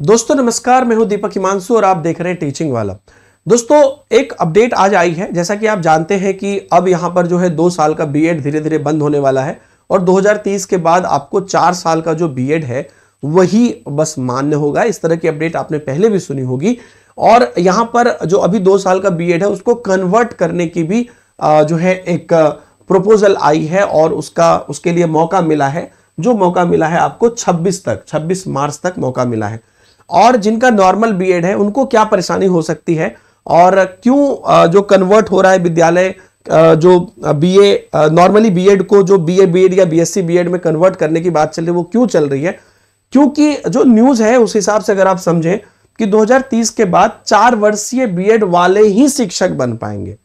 दोस्तों नमस्कार मैं हूं दीपक हिमांशु और आप देख रहे हैं टीचिंग वाला दोस्तों एक अपडेट आज आई है जैसा कि आप जानते हैं कि अब यहां पर जो है दो साल का बीएड धीरे धीरे बंद होने वाला है और 2030 के बाद आपको चार साल का जो बीएड है वही बस मान्य होगा इस तरह की अपडेट आपने पहले भी सुनी होगी और यहां पर जो अभी दो साल का बी है उसको कन्वर्ट करने की भी जो है एक प्रपोजल आई है और उसका उसके लिए मौका मिला है जो मौका मिला है आपको 26 तक 26 मार्च तक मौका मिला है और जिनका नॉर्मल बीएड है उनको क्या परेशानी हो सकती है और क्यों जो कन्वर्ट हो रहा है विद्यालय जो बीए नॉर्मली बीएड को जो बीए बीएड या बीएससी बीएड में कन्वर्ट करने की बात चल रही है वो क्यों चल रही है क्योंकि जो न्यूज़ है उस हिसाब से अगर आप समझें कि 2030 के बाद चार वर्षीय बीएड वाले ही शिक्षक बन पाएंगे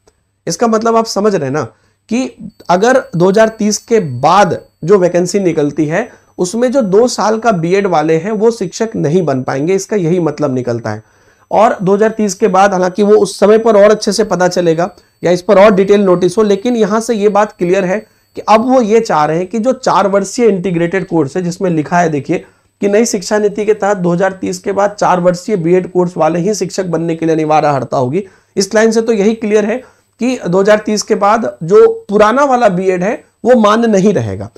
इसका मतलब आप समझ रहे हैं ना कि अगर 2030 के बाद जो वैकेंसी निकलती है उसमें जो दो साल का बीएड वाले हैं वो शिक्षक नहीं बन पाएंगे इसका यही मतलब निकलता है और 2030 के बाद हालांकि वो उस समय पर और अच्छे से पता चलेगा या इस पर और डिटेल नोटिस हो लेकिन यहां से ये बात क्लियर है कि अब वो ये चाह रहे हैं कि जो चार वर्षीय इंटीग्रेटेड कोर्स है जिसमें लिखा है देखिए कि नई शिक्षा नीति के तहत 2030 के बाद चार वर्षीय बी कोर्स वाले ही शिक्षक बनने के लिए अनिवार्य हड़ता होगी इस लाइन से तो यही क्लियर है कि दो के बाद जो पुराना वाला बी है वो मान्य नहीं रहेगा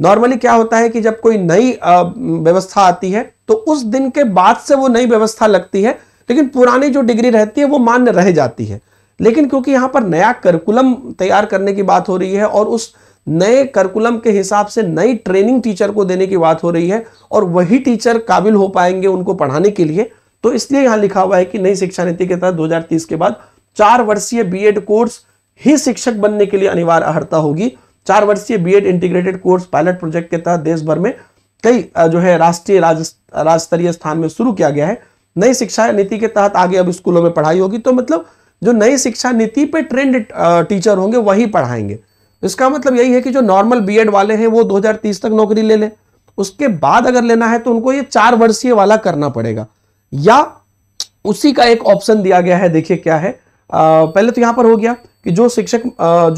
नॉर्मली क्या होता है कि जब कोई नई व्यवस्था आती है तो उस दिन के बाद से वो नई व्यवस्था लगती है लेकिन पुरानी जो डिग्री रहती है वो मान्य रह जाती है लेकिन क्योंकि यहाँ पर नया करकुलम तैयार करने की बात हो रही है और उस नए करकुलम के हिसाब से नई ट्रेनिंग टीचर को देने की बात हो रही है और वही टीचर काबिल हो पाएंगे उनको पढ़ाने के लिए तो इसलिए यहाँ लिखा हुआ है कि नई शिक्षा नीति के तहत 2030 के बाद चार वर्षीय बीएड कोर्स ही शिक्षक बनने के लिए अनिवार्य अर्हता होगी चार वर्षीय BEd integrated course pilot project के तहत देश भर में कई जो है राष्ट्रीय राजस्तरीय स्थान में शुरू किया गया है नई शिक्षा नीति के तहत आगे अब स्कूलों में पढ़ाई होगी तो मतलब जो नई शिक्षा नीति पे ट्रेंड टीचर होंगे वही पढ़ाएंगे इसका मतलब यही है कि जो नॉर्मल बीएड वाले हैं वो 2030 तक नौकरी ले लें उसके बाद अगर लेना है तो उनको ये चार वर्षीय वाला करना पड़ेगा या उसी का एक ऑप्शन दिया गया है देखिए क्या है आ, पहले तो यहाँ पर हो गया कि जो शिक्षक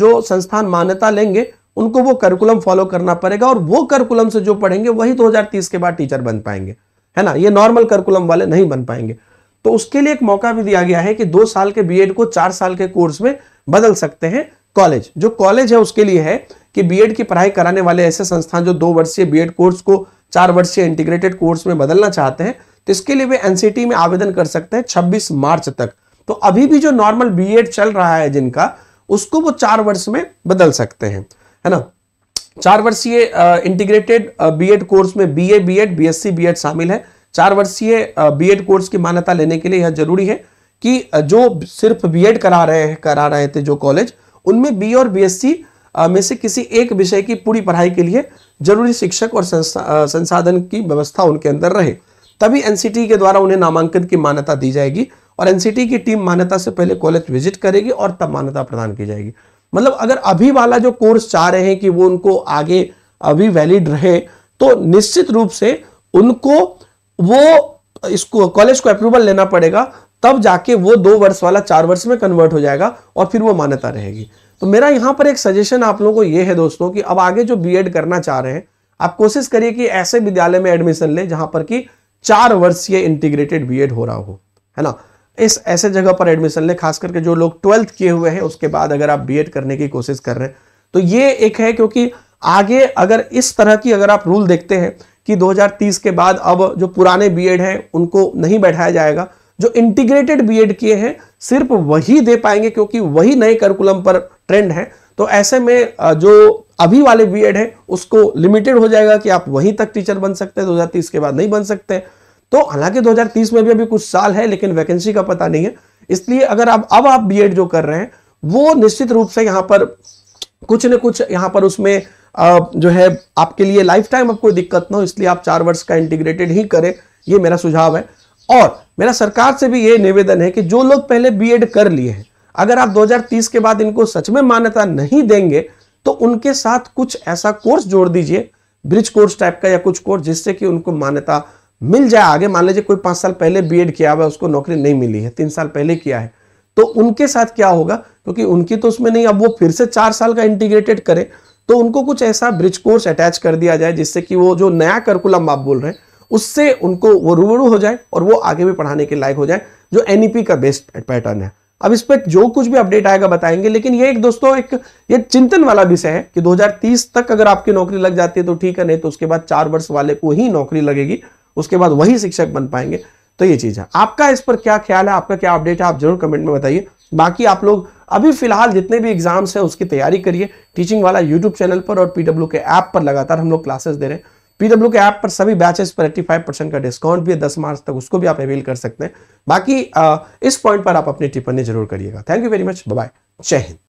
जो संस्थान मान्यता लेंगे उनको वो करिकुलम फॉलो करना पड़ेगा और वो करिकुलम से जो पढ़ेंगे वही 2030 के बाद टीचर बन पाएंगे है ना ये नॉर्मल करिकुलम वाले नहीं बन पाएंगे तो उसके लिए एक मौका भी दिया गया है कि दो साल के बीएड को चार साल के कोर्स में बदल सकते हैं कॉलेज जो कॉलेज है उसके लिए है कि बीएड की पढ़ाई कराने वाले ऐसे संस्थान जो दो वर्षीय बीएड कोर्स को चार वर्षीय इंटीग्रेटेड कोर्स में बदलना चाहते हैं तो इसके लिए वे एनसीटी में आवेदन कर सकते हैं छब्बीस मार्च तक तो अभी भी जो नॉर्मल बी चल रहा है जिनका उसको वो चार वर्ष में बदल सकते हैं है ना चार वर्षीय इंटीग्रेटेड बीएड कोर्स में बीए बीएड बीएससी बीएड शामिल है चार वर्षीय बीएड कोर्स की मान्यता लेने के लिए यह जरूरी है कि जो सिर्फ बीएड करा रहे हैं करा रहे थे जो कॉलेज उनमें बी और बीएससी में से किसी एक विषय की पूरी पढ़ाई के लिए जरूरी शिक्षक और संसा, संसाधन की व्यवस्था उनके अंदर रहे तभी एनसीटी के द्वारा उन्हें नामांकन की मान्यता दी जाएगी और एनसीटी की टीम मान्यता से पहले कॉलेज विजिट करेगी और तब मान्यता प्रदान की जाएगी मतलब अगर अभी वाला जो कोर्स चाह रहे हैं कि वो उनको आगे अभी वैलिड रहे तो निश्चित रूप से उनको वो इसको कॉलेज को अप्रूवल लेना पड़ेगा तब जाके वो दो वर्ष वाला चार वर्ष में कन्वर्ट हो जाएगा और फिर वो मान्यता रहेगी तो मेरा यहां पर एक सजेशन आप लोगों को ये है दोस्तों कि अब आगे जो बीएड करना चाह रहे हैं आप कोशिश करिए कि ऐसे विद्यालय में एडमिशन लें जहां पर कि चार वर्षीय इंटीग्रेटेड बीएड हो रहा हो है ना इस ऐसे जगह पर एडमिशन लें खास करके जो लोग ट्वेल्थ किए हुए हैं उसके बाद अगर आप बीएड करने की कोशिश कर रहे हैं तो ये एक है क्योंकि आगे अगर इस तरह की अगर आप रूल देखते हैं कि 2030 के बाद अब जो पुराने बीएड हैं उनको नहीं बैठाया जाएगा जो इंटीग्रेटेड एड किए हैं सिर्फ वही दे पाएंगे क्योंकि वही नए करिकुलम पर ट्रेंड है तो ऐसे में जो अभी वाले एड है उसको लिमिटेड हो जाएगा कि आप वहीं तक टीचर बन सकते हैं 2030 के बाद नहीं बन सकते तो हालांकि 2030 में भी अभी कुछ साल है लेकिन वैकेंसी का पता नहीं है इसलिए अगर आप अब आप बीएड जो कर रहे हैं वो निश्चित रूप से यहां पर कुछ न कुछ यहां पर उसमें जो है आपके लिए लाइफ टाइम अब कोई दिक्कत ना हो इसलिए आप चार वर्ष का इंटीग्रेटेड ही करें ये मेरा सुझाव है और मेरा सरकार से भी ये निवेदन है कि जो लोग पहले बीएड कर लिए हैं अगर आप 2030 के बाद इनको सच में मान्यता नहीं देंगे तो उनके साथ कुछ ऐसा कोर्स जोड़ दीजिए ब्रिज कोर्स टाइप का या कुछ कोर्स जिससे कि उनको मान्यता मिल जाए आगे मान लीजिए कोई पांच साल पहले बीएड किया हुआ है उसको नौकरी नहीं मिली है तीन साल पहले किया है तो उनके साथ क्या होगा क्योंकि उनकी तो उसमें नहीं अब वो फिर से चार साल का इंटीग्रेटेड करे तो उनको कुछ ऐसा ब्रिज कोर्स अटैच कर दिया जाए जिससे कि वो जो नया करकुलम आप बोल रहे हैं उससे उनको वो रूबरू हो जाए और वो आगे भी पढ़ाने के लायक हो जाए जो एनईपी e का बेस्ट पैटर्न है अब इस पर जो कुछ भी अपडेट आएगा बताएंगे लेकिन ये एक दोस्तों एक ये चिंतन वाला विषय है कि 2030 तक अगर आपकी नौकरी लग जाती है तो ठीक है नहीं तो उसके बाद चार वर्ष वाले को ही नौकरी लगेगी उसके बाद वही शिक्षक बन पाएंगे तो ये चीज़ है आपका इस पर क्या ख्याल है आपका क्या अपडेट है आप जरूर कमेंट में बताइए बाकी आप लोग अभी फिलहाल जितने भी एग्जाम्स हैं उसकी तैयारी करिए टीचिंग वाला यूट्यूब चैनल पर और पीडब्ल्यू के ऐप पर लगातार हम लोग क्लासेस दे रहे हैं पीडब्ल्यू के ऐप पर सभी बैचेस पर 85 परसेंट का डिस्काउंट भी है 10 मार्च तक उसको भी आप अवेल कर सकते हैं बाकी इस पॉइंट पर आप अपनी टिप्पणी जरूर करिएगा thank you very much bye जय हिंद